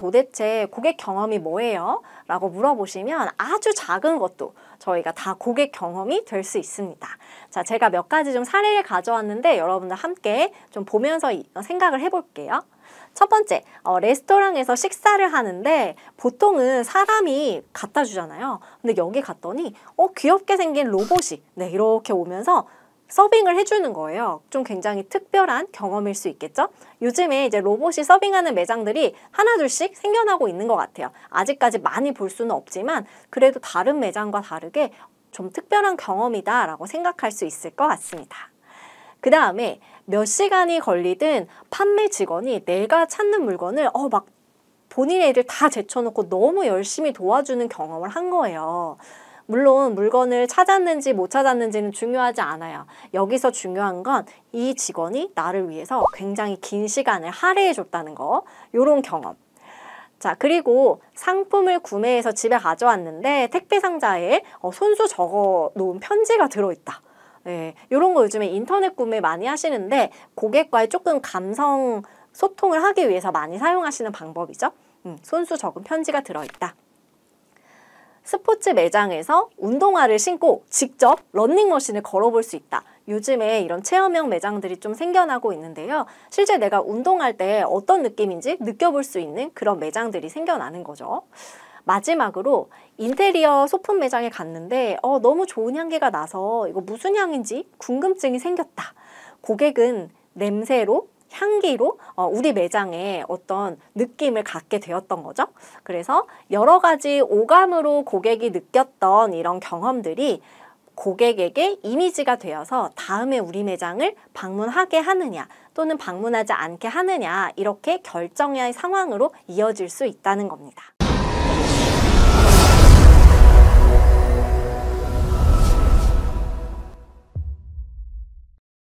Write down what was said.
도대체 고객 경험이 뭐예요? 라고 물어보시면 아주 작은 것도 저희가 다 고객 경험이 될 수 있습니다. 자, 제가 몇 가지 좀 사례를 가져왔는데 여러분들 함께 좀 보면서 어, 생각을 해볼게요. 첫 번째, 어, 레스토랑에서 식사를 하는데 보통은 사람이 갖다 주잖아요. 근데 여기 갔더니 어 귀엽게 생긴 로봇이 네 이렇게 오면서 서빙을 해주는 거예요. 좀 굉장히 특별한 경험일 수 있겠죠? 요즘에 이제 로봇이 서빙하는 매장들이 하나둘씩 생겨나고 있는 것 같아요. 아직까지 많이 볼 수는 없지만 그래도 다른 매장과 다르게 좀 특별한 경험이다라고 생각할 수 있을 것 같습니다. 그 다음에 몇 시간이 걸리든 판매 직원이 내가 찾는 물건을 어 막 본인 애들 다 제쳐놓고 너무 열심히 도와주는 경험을 한 거예요. 물론 물건을 찾았는지 못 찾았는지는 중요하지 않아요. 여기서 중요한 건 이 직원이 나를 위해서 굉장히 긴 시간을 할애해 줬다는 거. 이런 경험. 자, 그리고 상품을 구매해서 집에 가져왔는데 택배 상자에 어, 손수 적어 놓은 편지가 들어있다. 네, 예, 이런 거 요즘에 인터넷 구매 많이 하시는데 고객과의 조금 감성 소통을 하기 위해서 많이 사용하시는 방법이죠. 음, 손수 적은 편지가 들어있다. 스포츠 매장에서 운동화를 신고 직접 런닝머신을 걸어볼 수 있다. 요즘에 이런 체험형 매장들이 좀 생겨나고 있는데요. 실제 내가 운동할 때 어떤 느낌인지 느껴볼 수 있는 그런 매장들이 생겨나는 거죠. 마지막으로 인테리어 소품 매장에 갔는데 어, 너무 좋은 향기가 나서 이거 무슨 향인지 궁금증이 생겼다. 고객은 냄새로 향기로 어, 우리 매장에 어떤 느낌을 갖게 되었던 거죠. 그래서 여러 가지 오감으로 고객이 느꼈던 이런 경험들이 고객에게 이미지가 되어서 다음에 우리 매장을 방문하게 하느냐 또는 방문하지 않게 하느냐 이렇게 결정의 상황으로 이어질 수 있다는 겁니다.